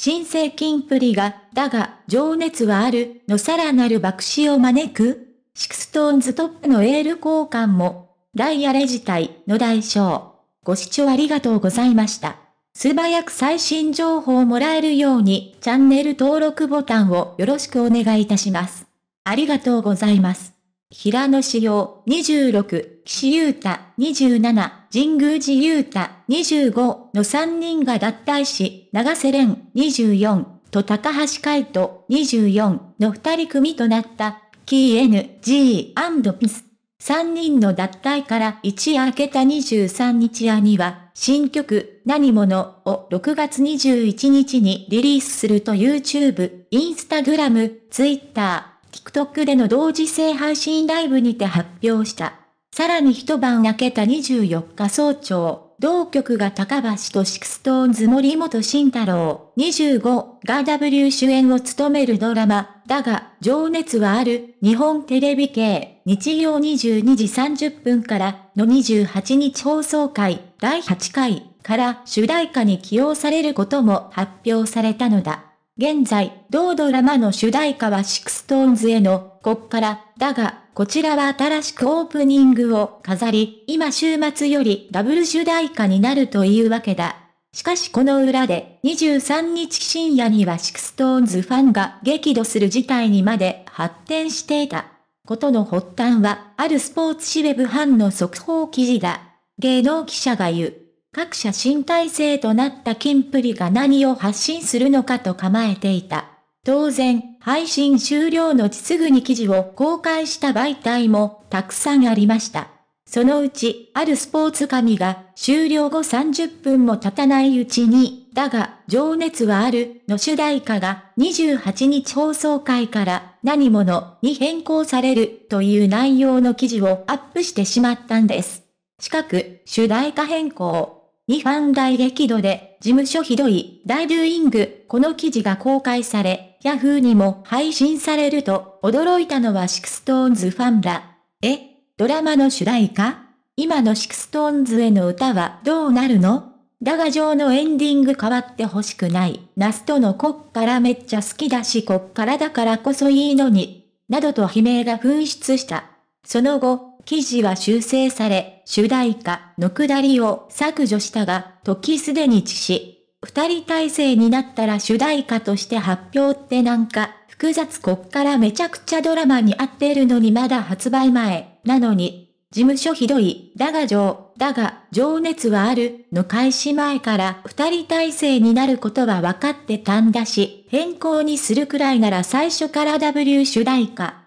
新生金プリが、だが、情熱はある、のさらなる爆死を招くシクストーンズトップのエール交換も、ダイやレ自体の代償。ご視聴ありがとうございました。素早く最新情報をもらえるように、チャンネル登録ボタンをよろしくお願いいたします。ありがとうございます。平野紫耀26、岸優太27神宮寺雄太25の3人が脱退し、長瀬廉24と高橋海人24の2人組となった KNG&PIS。3人の脱退から一夜明けた23日夜には、新曲、何者を6月21日にリリースすると YouTube、Instagram、Twitter、TikTok での同時性配信ライブにて発表した。さらに一晩明けた24日早朝、同局が高橋とシクストーンズ森本慎太郎25が W 主演を務めるドラマ、だが、情熱はある、日本テレビ系、日曜22時30分からの28日放送回、第8回から主題歌に起用されることも発表されたのだ。現在、同ドラマの主題歌はシクストーンズへの、こっから、だが、こちらは新しくオープニングを飾り、今週末よりダブル主題歌になるというわけだ。しかしこの裏で、23日深夜にはシクストーンズファンが激怒する事態にまで発展していた。ことの発端は、あるスポーツ紙ウェブ班の速報記事だ。芸能記者が言う。各社新体制となったキンプリが何を発信するのかと構えていた。当然、配信終了のすぐに記事を公開した媒体もたくさんありました。そのうち、あるスポーツ紙が終了後30分も経たないうちに、だが、情熱はあるの主題歌が28日放送回から何者に変更されるという内容の記事をアップしてしまったんです。近く、主題歌変更にファン大激怒で事務所ひどい、大ドゥイング、この記事が公開され、Yahoo にも配信されると、驚いたのはシクストーンズファンら。えドラマの主題歌今のシクストーンズへの歌はどうなるのだが上のエンディング変わってほしくない。ナストのこっからめっちゃ好きだしこっからだからこそいいのに。などと悲鳴が噴出した。その後、記事は修正され、主題歌のくだりを削除したが、時すでに致し、二人体制になったら主題歌として発表ってなんか、複雑こっからめちゃくちゃドラマに合ってるのにまだ発売前、なのに、事務所ひどい、だが情、だが、情熱はある、の開始前から二人体制になることは分かってたんだし、変更にするくらいなら最初から W 主題歌、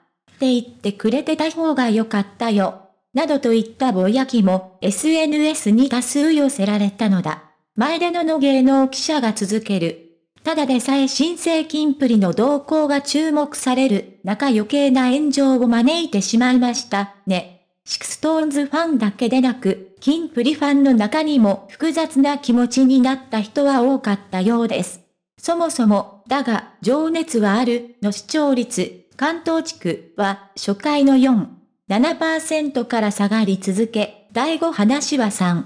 って言ってくれてた方が良かったよ。などといったぼやきも SNS に多数寄せられたのだ。前出野の芸能記者が続ける。ただでさえ新生金プリの動向が注目される中余計な炎上を招いてしまいましたね。シクストーンズファンだけでなく、金プリファンの中にも複雑な気持ちになった人は多かったようです。そもそも、だが、情熱はあるの視聴率関東地区は初回の4、7%から下がり続け、第5話は3、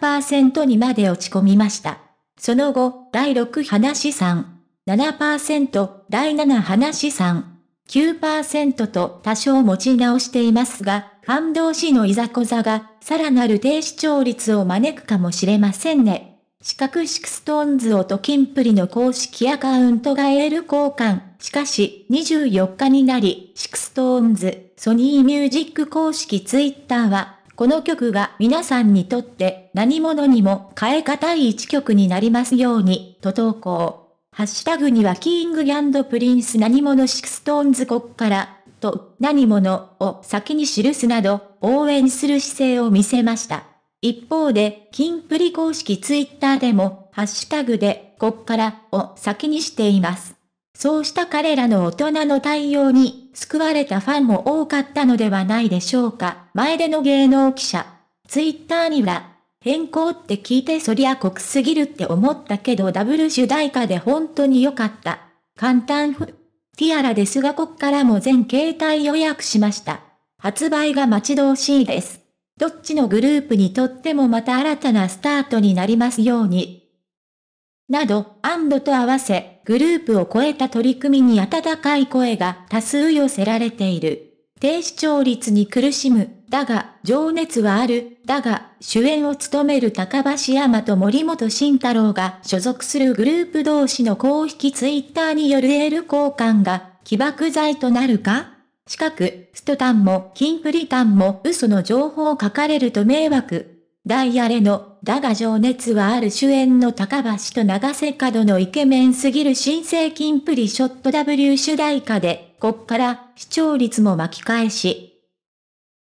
3%にまで落ち込みました。その後、第6話3、7%、第7話3、9%と多少持ち直していますが、感動市のいざこざがさらなる低視聴率を招くかもしれませんね。四角シクストーンズをとキンプリの公式アカウントがエール交換。しかし、24日になり、シクストーンズ、ソニーミュージック公式ツイッターは、この曲が皆さんにとって何者にも変え難い一曲になりますように、と投稿。ハッシュタグにはキングギャンドプリンス何者シクストーンズこっから、と、何者を先に記すなど、応援する姿勢を見せました。一方で、金プリ公式ツイッターでも、ハッシュタグで、こっからを先にしています。そうした彼らの大人の対応に、救われたファンも多かったのではないでしょうか。前での芸能記者。ツイッターには、変更って聞いてそりゃ濃くすぎるって思ったけどダブル主題歌で本当に良かった。簡単ふ。ティアラですがこっからも全携帯予約しました。発売が待ち遠しいです。どっちのグループにとってもまた新たなスタートになりますように。など、アンドと合わせ、グループを超えた取り組みに温かい声が多数寄せられている。低視聴率に苦しむ、だが、情熱はある、だが、主演を務める高橋山と森本慎太郎が所属するグループ同士の公式ツイッターによるエール交換が起爆剤となるか近く、ストタンもキンプリタンも嘘の情報を書かれると迷惑。ダイヤレの、だが情熱はある主演の高橋と長瀬角のイケメンすぎる新生キンプリショット W 主題歌で、こっから視聴率も巻き返し、